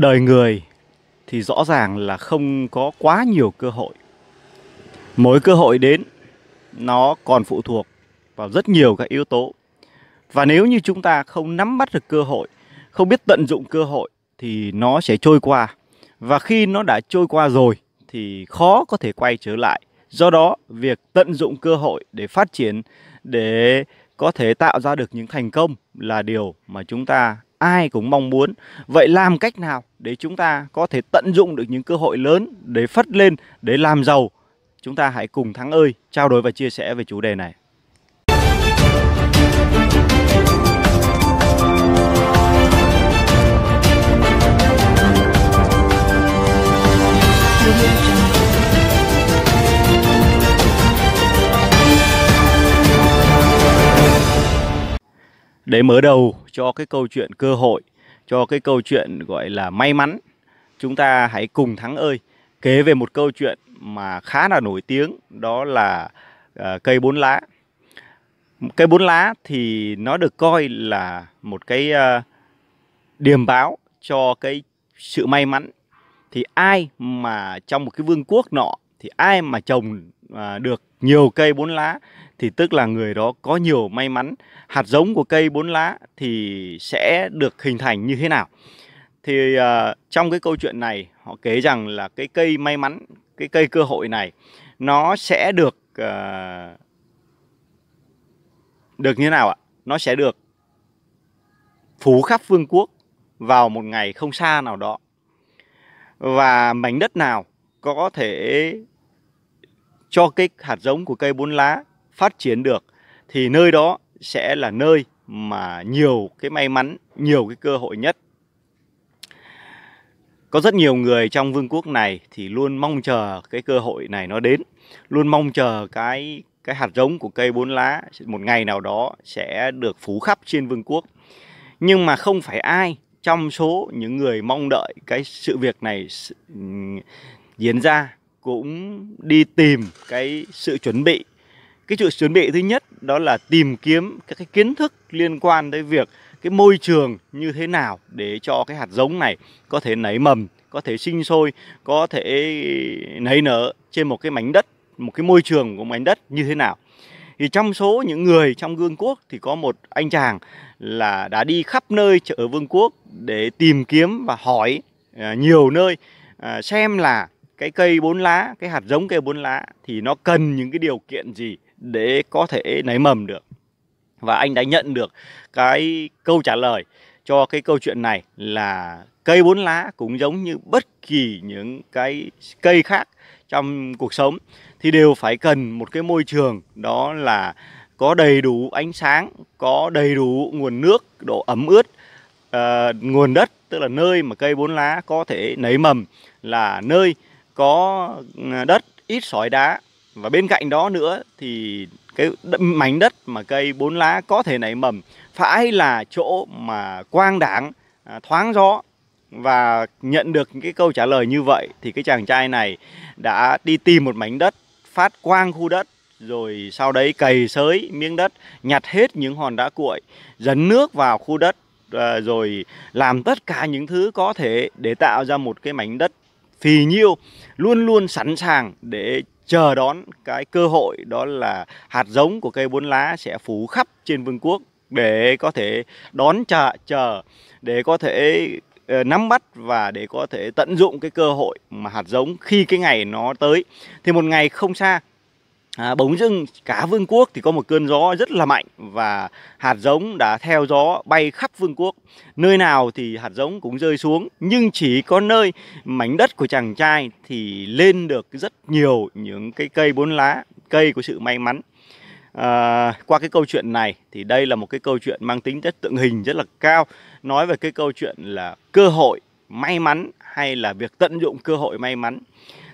đời người thì rõ ràng là không có quá nhiều cơ hội mỗi cơ hội đến nó còn phụ thuộc vào rất nhiều các yếu tố và nếu như chúng ta không nắm bắt được cơ hội không biết tận dụng cơ hội thì nó sẽ trôi qua và khi nó đã trôi qua rồi thì khó có thể quay trở lại do đó việc tận dụng cơ hội để phát triển để có thể tạo ra được những thành công là điều mà chúng ta ai cũng mong muốn. Vậy làm cách nào để chúng ta có thể tận dụng được những cơ hội lớn để phất lên, để làm giàu? Chúng ta hãy cùng Thắng ơi trao đổi và chia sẻ về chủ đề này. Thank you. để mở đầu cho cái câu chuyện cơ hội cho cái câu chuyện gọi là may mắn chúng ta hãy cùng thắng ơi kể về một câu chuyện mà khá là nổi tiếng đó là uh, cây bốn lá cây bốn lá thì nó được coi là một cái uh, điềm báo cho cái sự may mắn thì ai mà trong một cái vương quốc nọ thì ai mà trồng à, được nhiều cây bốn lá thì tức là người đó có nhiều may mắn hạt giống của cây bốn lá thì sẽ được hình thành như thế nào thì à, trong cái câu chuyện này họ kể rằng là cái cây may mắn cái cây cơ hội này nó sẽ được à, được như thế nào ạ nó sẽ được phủ khắp vương quốc vào một ngày không xa nào đó và mảnh đất nào có thể cho cái hạt giống của cây bốn lá phát triển được thì nơi đó sẽ là nơi mà nhiều cái may mắn, nhiều cái cơ hội nhất. Có rất nhiều người trong vương quốc này thì luôn mong chờ cái cơ hội này nó đến, luôn mong chờ cái cái hạt giống của cây bốn lá một ngày nào đó sẽ được phủ khắp trên vương quốc. Nhưng mà không phải ai trong số những người mong đợi cái sự việc này diễn ra cũng đi tìm cái sự chuẩn bị cái sự chuẩn bị thứ nhất đó là tìm kiếm các cái kiến thức liên quan tới việc cái môi trường như thế nào để cho cái hạt giống này có thể nảy mầm có thể sinh sôi có thể nảy nở trên một cái mảnh đất một cái môi trường của mảnh đất như thế nào thì trong số những người trong vương quốc thì có một anh chàng là đã đi khắp nơi ở vương quốc để tìm kiếm và hỏi à, nhiều nơi à, xem là cái cây bốn lá cái hạt giống cây bốn lá thì nó cần những cái điều kiện gì để có thể nảy mầm được và anh đã nhận được cái câu trả lời cho cái câu chuyện này là cây bốn lá cũng giống như bất kỳ những cái cây khác trong cuộc sống thì đều phải cần một cái môi trường đó là có đầy đủ ánh sáng, có đầy đủ nguồn nước, độ ẩm ướt, uh, nguồn đất tức là nơi mà cây bốn lá có thể nảy mầm là nơi có ờ, đất ít sỏi đá và bên cạnh đó nữa thì cái mảnh đất mà cây bốn lá có thể nảy mầm phải là chỗ mà quang đảng à, thoáng gió và nhận được cái câu trả lời như vậy thì cái chàng trai này đã đi tìm một mảnh đất phát quang khu đất rồi sau đấy cày sới miếng đất nhặt hết những hòn đá cuội dấn nước vào khu đất ờ, rồi làm tất cả những thứ có thể để tạo ra một cái mảnh đất phì nhiêu luôn luôn sẵn sàng để chờ đón cái cơ hội đó là hạt giống của cây bốn lá sẽ phủ khắp trên vương quốc để có thể đón chờ chờ để có thể ờ, nắm bắt và để có thể tận dụng cái cơ hội mà hạt giống khi cái ngày nó tới thì một ngày không xa à, bóng dưng cả Vương quốc thì có một cơn gió rất là mạnh và hạt giống đã theo gió bay khắp Vương quốc. Nơi nào thì hạt giống cũng rơi xuống nhưng chỉ có nơi mảnh đất của chàng trai thì lên được rất nhiều những cái cây bốn lá, cây của sự may mắn. À, qua cái câu chuyện này thì đây là một cái câu chuyện mang tính chất tượng hình rất là cao nói về cái câu chuyện là cơ hội may mắn hay là việc tận dụng cơ hội may mắn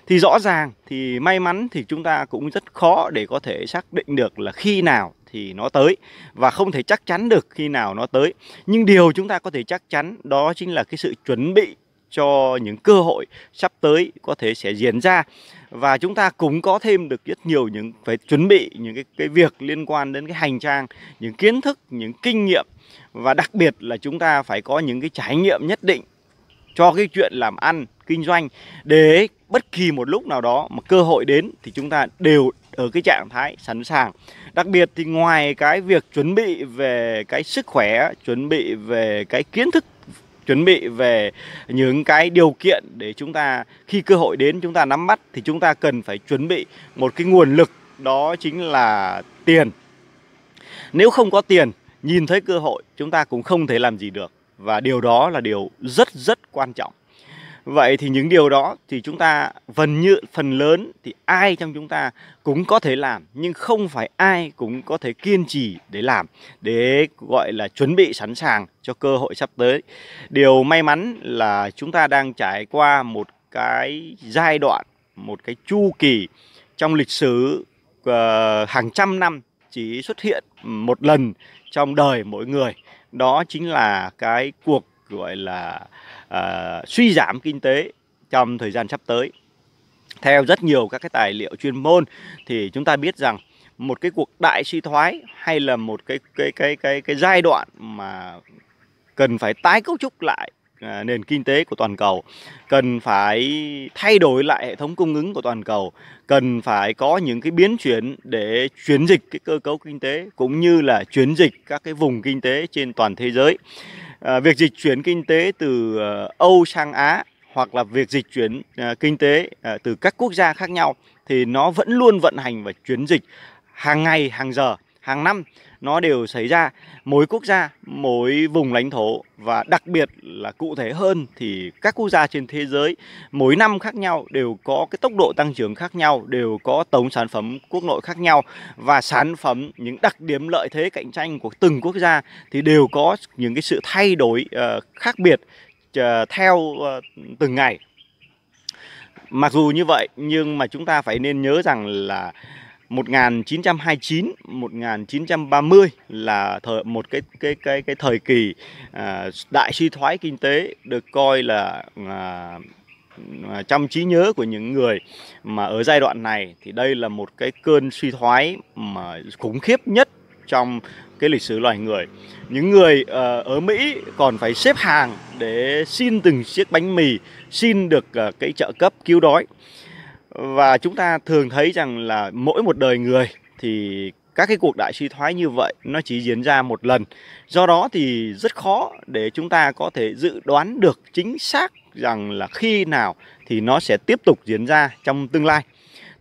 thì rõ ràng thì may mắn thì chúng ta cũng rất khó để có thể xác định được là khi nào thì nó tới và không thể chắc chắn được khi nào nó tới nhưng điều chúng ta có thể chắc chắn đó chính là cái sự chuẩn bị cho những cơ hội sắp tới có thể sẽ diễn ra và chúng ta cũng có thêm được rất nhiều những phải chuẩn bị những cái, cái việc liên quan đến cái hành trang những kiến thức những kinh nghiệm và đặc biệt là chúng ta phải có những cái trải nghiệm nhất định cho cái chuyện làm ăn kinh doanh để bất kỳ một lúc nào đó mà cơ hội đến thì chúng ta đều ở cái trạng thái sẵn sàng. Đặc biệt thì ngoài cái việc chuẩn bị về cái sức khỏe, chuẩn bị về cái kiến thức chuẩn bị về những cái điều kiện để chúng ta khi cơ hội đến chúng ta nắm bắt thì chúng ta cần phải chuẩn bị một cái nguồn lực đó chính là tiền. Nếu không có tiền, nhìn thấy cơ hội chúng ta cũng không thể làm gì được và điều đó là điều rất rất quan trọng. Vậy thì những điều đó thì chúng ta phần như phần lớn thì ai trong chúng ta cũng có thể làm nhưng không phải ai cũng có thể kiên trì để làm để gọi là chuẩn bị sẵn sàng cho cơ hội sắp tới. Điều may mắn là chúng ta đang trải qua một cái giai đoạn, một cái chu kỳ trong lịch sử uh, hàng trăm năm chỉ xuất hiện một lần trong đời mỗi người. Đó chính là cái cuộc gọi là à, suy giảm kinh tế trong thời gian sắp tới. Theo rất nhiều các cái tài liệu chuyên môn thì chúng ta biết rằng một cái cuộc đại suy thoái hay là một cái cái cái cái cái giai đoạn mà cần phải tái cấu trúc lại à, nền kinh tế của toàn cầu cần phải thay đổi lại hệ thống cung ứng của toàn cầu cần phải có những cái biến chuyển để chuyển dịch cái cơ cấu kinh tế cũng như là chuyển dịch các cái vùng kinh tế trên toàn thế giới À, việc dịch chuyển kinh tế từ à, Âu sang Á hoặc là việc dịch chuyển à, kinh tế từ các quốc gia khác nhau thì nó vẫn luôn vận hành và chuyển dịch hàng ngày, hàng giờ, hàng năm nó đều xảy ra mỗi quốc gia, mỗi vùng lãnh thổ và đặc biệt là cụ thể hơn thì các quốc gia trên thế giới mỗi năm khác nhau đều có cái tốc độ tăng trưởng khác nhau, đều có tổng sản phẩm quốc nội khác nhau và sản phẩm những đặc điểm lợi thế cạnh tranh của từng quốc gia thì đều có những cái sự thay đổi uh, khác biệt uh, theo uh, từng ngày. Mặc dù như vậy nhưng mà chúng ta phải nên nhớ rằng là 1929 1930 là thời một cái cái cái cái thời kỳ à, đại suy thoái kinh tế được coi là à, à, trong trí nhớ của những người mà ở giai đoạn này thì đây là một cái cơn suy thoái mà khủng khiếp nhất trong cái lịch sử loài người những người à, ở Mỹ còn phải xếp hàng để xin từng chiếc bánh mì xin được à, cái trợ cấp cứu đói và chúng ta thường thấy rằng là mỗi một đời người thì các cái cuộc đại suy thoái như vậy nó chỉ diễn ra một lần. Do đó thì rất khó để chúng ta có thể dự đoán được chính xác rằng là khi nào thì nó sẽ tiếp tục diễn ra trong tương lai.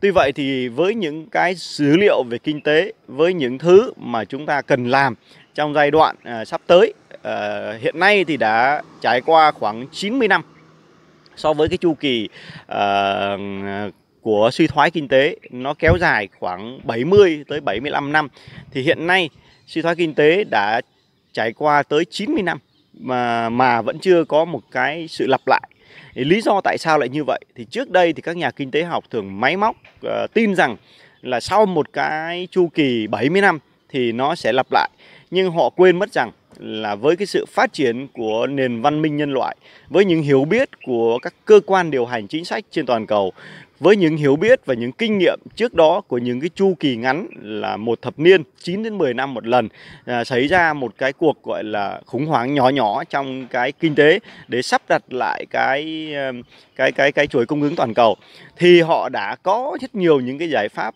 Tuy vậy thì với những cái dữ liệu về kinh tế, với những thứ mà chúng ta cần làm trong giai đoạn à, sắp tới, à, hiện nay thì đã trải qua khoảng 90 năm so với cái chu kỳ à, của suy thoái kinh tế nó kéo dài khoảng 70 tới 75 năm thì hiện nay suy thoái kinh tế đã trải qua tới 90 năm mà mà vẫn chưa có một cái sự lặp lại. Thì lý do tại sao lại như vậy? Thì trước đây thì các nhà kinh tế học thường máy móc uh, tin rằng là sau một cái chu kỳ 70 năm thì nó sẽ lặp lại. Nhưng họ quên mất rằng là với cái sự phát triển của nền văn minh nhân loại, với những hiểu biết của các cơ quan điều hành chính sách trên toàn cầu, với những hiểu biết và những kinh nghiệm trước đó của những cái chu kỳ ngắn là một thập niên 9 đến 10 năm một lần à, xảy ra một cái cuộc gọi là khủng hoảng nhỏ nhỏ trong cái kinh tế để sắp đặt lại cái à, cái cái cái chuỗi cung ứng toàn cầu thì họ đã có rất nhiều những cái giải pháp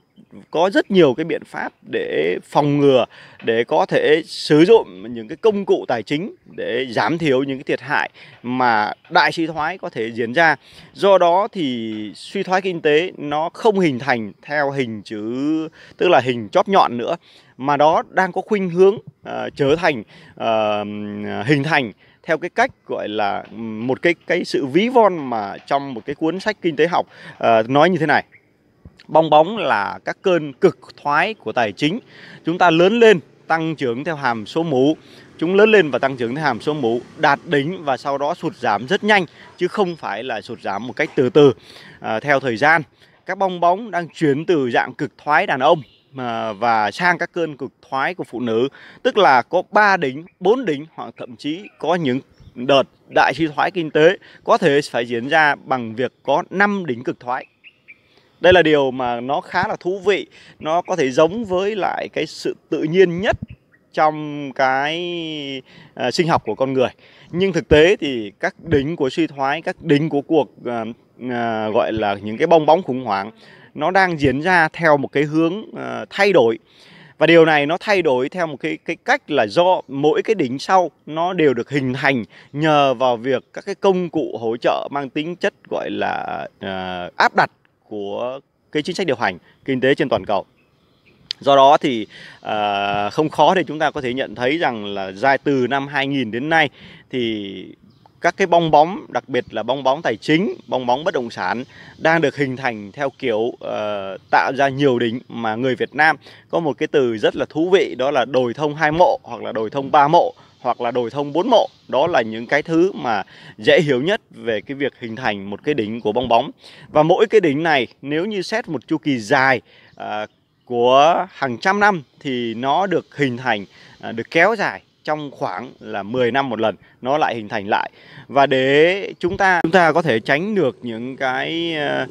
có rất nhiều cái biện pháp để phòng ngừa để có thể sử dụng những cái công cụ tài chính để giảm thiểu những cái thiệt hại mà đại suy thoái có thể diễn ra do đó thì suy thoái kinh tế nó không hình thành theo hình chữ tức là hình chóp nhọn nữa mà đó đang có khuynh hướng uh, trở thành uh, hình thành theo cái cách gọi là một cái cái sự ví von mà trong một cái cuốn sách kinh tế học uh, nói như thế này bong bóng là các cơn cực thoái của tài chính chúng ta lớn lên tăng trưởng theo hàm số mũ chúng lớn lên và tăng trưởng theo hàm số mũ đạt đỉnh và sau đó sụt giảm rất nhanh chứ không phải là sụt giảm một cách từ từ à, theo thời gian các bong bóng đang chuyển từ dạng cực thoái đàn ông à, và sang các cơn cực thoái của phụ nữ tức là có 3 đỉnh 4 đỉnh hoặc thậm chí có những đợt đại suy thoái kinh tế có thể phải diễn ra bằng việc có 5 đỉnh cực thoái đây là điều mà nó khá là thú vị, nó có thể giống với lại cái sự tự nhiên nhất trong cái uh, sinh học của con người. Nhưng thực tế thì các đỉnh của suy thoái, các đỉnh của cuộc uh, uh, gọi là những cái bong bóng khủng hoảng nó đang diễn ra theo một cái hướng uh, thay đổi và điều này nó thay đổi theo một cái cái cách là do mỗi cái đỉnh sau nó đều được hình thành nhờ vào việc các cái công cụ hỗ trợ mang tính chất gọi là uh, áp đặt của cái chính sách điều hành kinh tế trên toàn cầu. Do đó thì à, không khó để chúng ta có thể nhận thấy rằng là dài từ năm 2000 đến nay thì các cái bong bóng, đặc biệt là bong bóng tài chính, bong bóng bất động sản đang được hình thành theo kiểu uh, tạo ra nhiều đỉnh mà người Việt Nam có một cái từ rất là thú vị đó là đồi thông hai mộ hoặc là đồi thông ba mộ hoặc là đồi thông bốn mộ đó là những cái thứ mà dễ hiểu nhất về cái việc hình thành một cái đỉnh của bong bóng và mỗi cái đỉnh này nếu như xét một chu kỳ dài à, của hàng trăm năm thì nó được hình thành à, được kéo dài trong khoảng là 10 năm một lần nó lại hình thành lại và để chúng ta chúng ta có thể tránh được những cái à,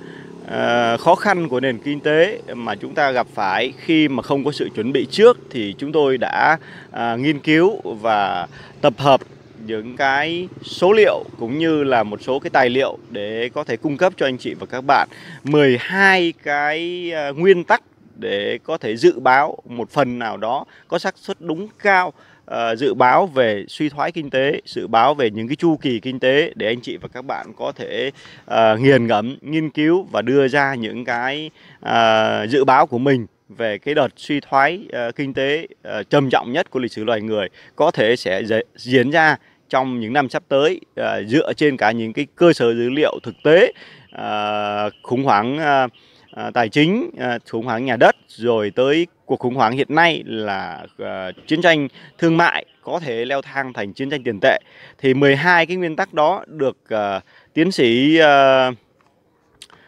Ờ, khó khăn của nền kinh tế mà chúng ta gặp phải khi mà không có sự chuẩn bị trước thì chúng tôi đã ờ, nghiên cứu và tập hợp những cái số liệu cũng như là một số cái tài liệu để có thể cung cấp cho anh chị và các bạn 12 cái ờ, nguyên tắc để có thể dự báo một phần nào đó có xác suất đúng cao Ờ, dự báo về suy thoái kinh tế, dự báo về những cái chu kỳ kinh tế để anh chị và các bạn có thể uh, nghiền ngẫm, nghiên cứu và đưa ra những cái uh, dự báo của mình về cái đợt suy thoái uh, kinh tế uh, trầm trọng nhất của lịch sử loài người có thể sẽ diễn ra trong những năm sắp tới uh, dựa trên cả những cái cơ sở dữ liệu thực tế uh, khủng hoảng uh, tài chính, khủng hoảng nhà đất rồi tới cuộc khủng hoảng hiện nay là uh, chiến tranh thương mại có thể leo thang thành chiến tranh tiền tệ thì 12 cái nguyên tắc đó được uh, tiến sĩ uh,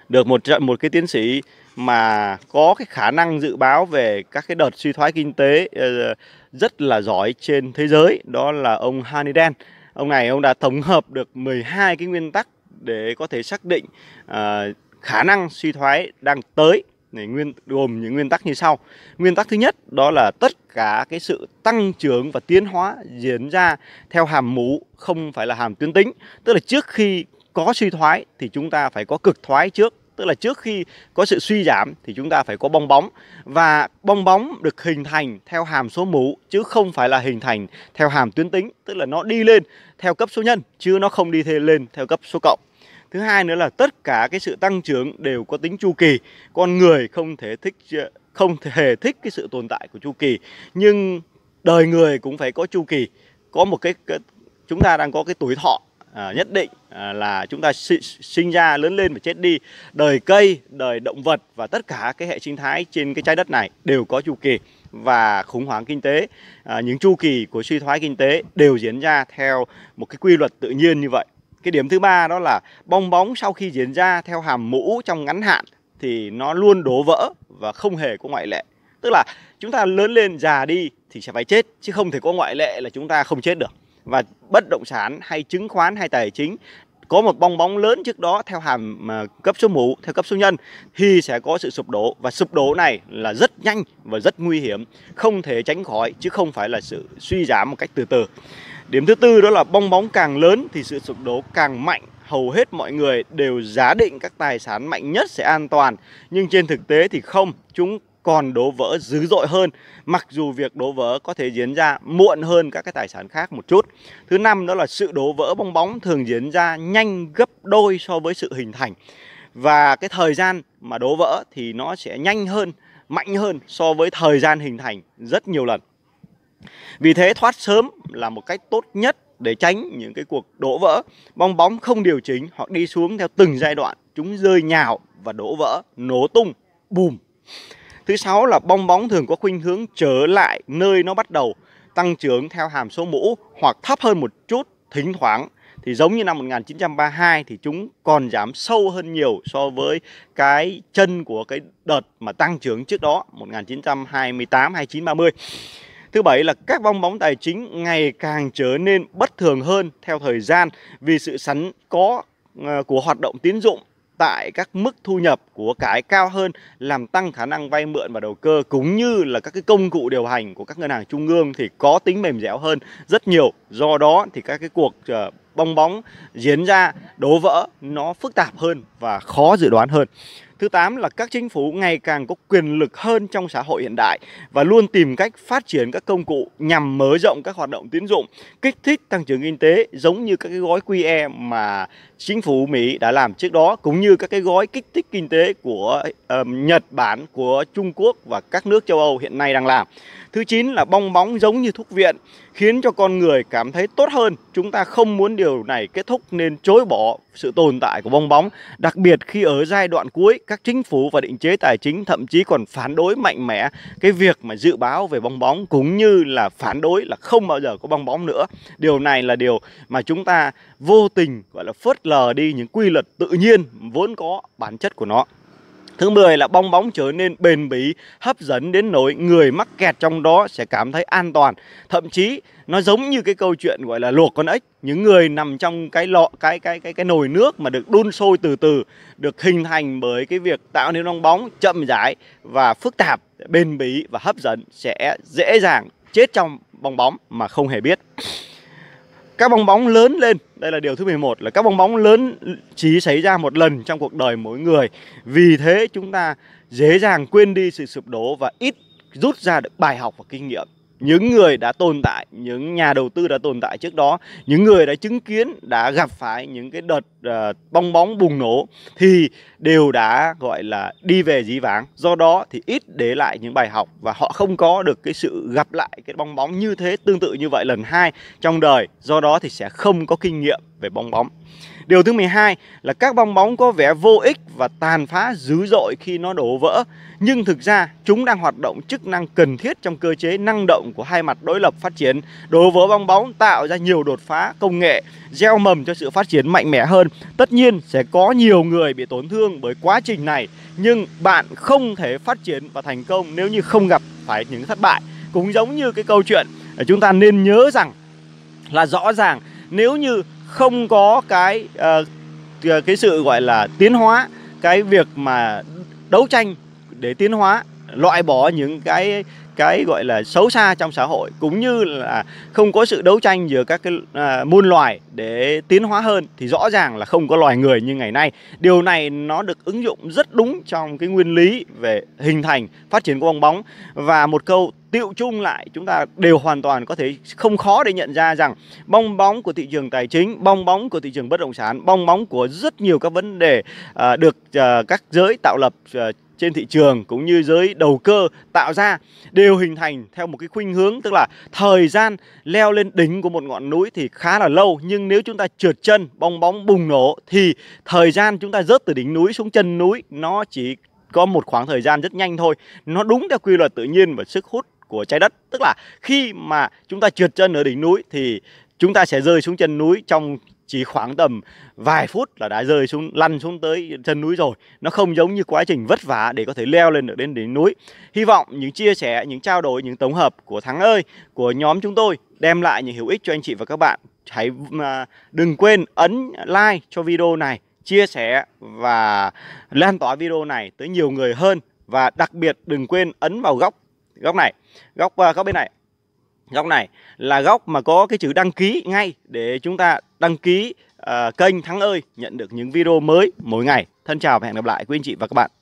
được một một cái tiến sĩ mà có cái khả năng dự báo về các cái đợt suy thoái kinh tế uh, rất là giỏi trên thế giới đó là ông Haniden ông này ông đã tổng hợp được 12 cái nguyên tắc để có thể xác định uh, khả năng suy thoái đang tới này nguyên gồm những nguyên tắc như sau nguyên tắc thứ nhất đó là tất cả cái sự tăng trưởng và tiến hóa diễn ra theo hàm mũ không phải là hàm tuyến tính tức là trước khi có suy thoái thì chúng ta phải có cực thoái trước tức là trước khi có sự suy giảm thì chúng ta phải có bong bóng và bong bóng được hình thành theo hàm số mũ chứ không phải là hình thành theo hàm tuyến tính tức là nó đi lên theo cấp số nhân chứ nó không đi lên theo cấp số cộng Thứ hai nữa là tất cả cái sự tăng trưởng đều có tính chu kỳ. Con người không thể thích không thể thích cái sự tồn tại của chu kỳ, nhưng đời người cũng phải có chu kỳ. Có một cái, cái chúng ta đang có cái tuổi thọ à, nhất định à, là chúng ta sinh, sinh ra lớn lên và chết đi đời cây đời động vật và tất cả cái hệ sinh thái trên cái trái đất này đều có chu kỳ và khủng hoảng kinh tế à, những chu kỳ của suy thoái kinh tế đều diễn ra theo một cái quy luật tự nhiên như vậy cái điểm thứ ba đó là bong bóng sau khi diễn ra theo hàm mũ trong ngắn hạn thì nó luôn đổ vỡ và không hề có ngoại lệ. Tức là chúng ta lớn lên già đi thì sẽ phải chết chứ không thể có ngoại lệ là chúng ta không chết được. Và bất động sản hay chứng khoán hay tài chính có một bong bóng lớn trước đó theo hàm mà cấp số mũ theo cấp số nhân thì sẽ có sự sụp đổ và sụp đổ này là rất nhanh và rất nguy hiểm không thể tránh khỏi chứ không phải là sự suy giảm một cách từ từ điểm thứ tư đó là bong bóng càng lớn thì sự sụp đổ càng mạnh hầu hết mọi người đều giá định các tài sản mạnh nhất sẽ an toàn nhưng trên thực tế thì không chúng còn đố vỡ dữ dội hơn mặc dù việc đố vỡ có thể diễn ra muộn hơn các cái tài sản khác một chút thứ năm đó là sự đố vỡ bong bóng thường diễn ra nhanh gấp đôi so với sự hình thành và cái thời gian mà đố vỡ thì nó sẽ nhanh hơn mạnh hơn so với thời gian hình thành rất nhiều lần vì thế thoát sớm là một cách tốt nhất để tránh những cái cuộc đổ vỡ bong bóng không điều chỉnh hoặc đi xuống theo từng giai đoạn chúng rơi nhào và đổ vỡ nổ tung bùm Thứ sáu là bong bóng thường có khuynh hướng trở lại nơi nó bắt đầu tăng trưởng theo hàm số mũ hoặc thấp hơn một chút thỉnh thoảng thì giống như năm 1932 thì chúng còn giảm sâu hơn nhiều so với cái chân của cái đợt mà tăng trưởng trước đó 1928 29 30. Thứ bảy là các bong bóng tài chính ngày càng trở nên bất thường hơn theo thời gian vì sự sắn có ờ, của hoạt động tín dụng tại các mức thu nhập của cái cao hơn làm tăng khả năng vay mượn và đầu cơ cũng như là các cái công cụ điều hành của các ngân hàng trung ương thì có tính mềm dẻo hơn rất nhiều. Do đó thì các cái cuộc ờ, bong bóng diễn ra đổ vỡ nó phức tạp hơn và khó dự đoán hơn. Thứ 8 là các chính phủ ngày càng có quyền lực hơn trong xã hội hiện đại và luôn tìm cách phát triển các công cụ nhằm mở rộng các hoạt động tín dụng, kích thích tăng trưởng kinh tế giống như các cái gói QE mà chính phủ Mỹ đã làm trước đó cũng như các cái gói kích thích kinh tế của um, Nhật Bản, của Trung Quốc và các nước châu Âu hiện nay đang làm. Thứ 9 là bong bóng giống như thuốc viện khiến cho con người cảm thấy tốt hơn. Chúng ta không muốn điều này kết thúc nên chối bỏ sự tồn tại của bong bóng, đặc Đặc biệt khi ở giai đoạn cuối, các chính phủ và định chế tài chính thậm chí còn phản đối mạnh mẽ cái việc mà dự báo về bong bóng cũng như là phản đối là không bao giờ có bong bóng nữa. Điều này là điều mà chúng ta vô tình gọi là phớt lờ đi những quy luật tự nhiên vốn có bản chất của nó. Thứ 10 là bong bóng trở nên bền bỉ, hấp dẫn đến nỗi người mắc kẹt trong đó sẽ cảm thấy an toàn. Thậm chí nó giống như cái câu chuyện gọi là luộc con ếch, những người nằm trong cái lọ cái cái cái cái nồi nước mà được đun sôi từ từ, được hình thành bởi cái việc tạo nên bong bóng chậm rãi và phức tạp, bền bỉ và hấp dẫn sẽ dễ dàng chết trong bong bóng mà không hề biết. Các bong bóng lớn lên, đây là điều thứ 11 là các bong bóng lớn chỉ xảy ra một lần trong cuộc đời mỗi người. Vì thế chúng ta dễ dàng quên đi sự sụp đổ và ít rút ra được bài học và kinh nghiệm những người đã tồn tại những nhà đầu tư đã tồn tại trước đó những người đã chứng kiến đã gặp phải những cái đợt ờ, bong bóng bùng nổ thì đều đã gọi là đi về dí vãng do đó thì ít để lại những bài học và họ không có được cái sự gặp lại cái bong bóng như thế tương tự như vậy lần hai trong đời do đó thì sẽ không có kinh nghiệm về bong bóng. Điều thứ 12 là các bong bóng có vẻ vô ích và tàn phá dữ dội khi nó đổ vỡ, nhưng thực ra chúng đang hoạt động chức năng cần thiết trong cơ chế năng động của hai mặt đối lập phát triển. Đổ vỡ bong bóng tạo ra nhiều đột phá công nghệ, gieo mầm cho sự phát triển mạnh mẽ hơn. Tất nhiên sẽ có nhiều người bị tổn thương bởi quá trình này, nhưng bạn không thể phát triển và thành công nếu như không gặp phải những thất bại. Cũng giống như cái câu chuyện chúng ta nên nhớ rằng là rõ ràng nếu như không có cái uh, cái sự gọi là tiến hóa cái việc mà đấu tranh để tiến hóa loại bỏ những cái cái gọi là xấu xa trong xã hội cũng như là không có sự đấu tranh giữa các cái à, muôn loài để tiến hóa hơn thì rõ ràng là không có loài người như ngày nay. Điều này nó được ứng dụng rất đúng trong cái nguyên lý về hình thành, phát triển của bong bóng và một câu tiệu chung lại chúng ta đều hoàn toàn có thể không khó để nhận ra rằng bong bóng của thị trường tài chính, bong bóng của thị trường bất động sản, bong bóng của rất nhiều các vấn đề à, được à, các giới tạo lập à, trên thị trường cũng như giới đầu cơ tạo ra đều hình thành theo một cái khuynh hướng tức là thời gian leo lên đỉnh của một ngọn núi thì khá là lâu nhưng nếu chúng ta trượt chân bong bóng bùng nổ thì thời gian chúng ta rớt từ đỉnh núi xuống chân núi nó chỉ có một khoảng thời gian rất nhanh thôi nó đúng theo quy luật tự nhiên và sức hút của trái đất tức là khi mà chúng ta trượt chân ở đỉnh núi thì chúng ta sẽ rơi xuống chân núi trong chỉ khoảng tầm vài phút là đã rơi xuống lăn xuống tới chân núi rồi nó không giống như quá trình vất vả để có thể leo lên được đến đỉnh núi hy vọng những chia sẻ những trao đổi những tổng hợp của thắng ơi của nhóm chúng tôi đem lại những hữu ích cho anh chị và các bạn hãy à, đừng quên ấn like cho video này chia sẻ và lan tỏa video này tới nhiều người hơn và đặc biệt đừng quên ấn vào góc góc này góc à, góc bên này góc này là góc mà có cái chữ đăng ký ngay để chúng ta đăng ký uh, kênh Thắng ơi nhận được những video mới mỗi ngày. Thân chào và hẹn gặp lại quý anh chị và các bạn.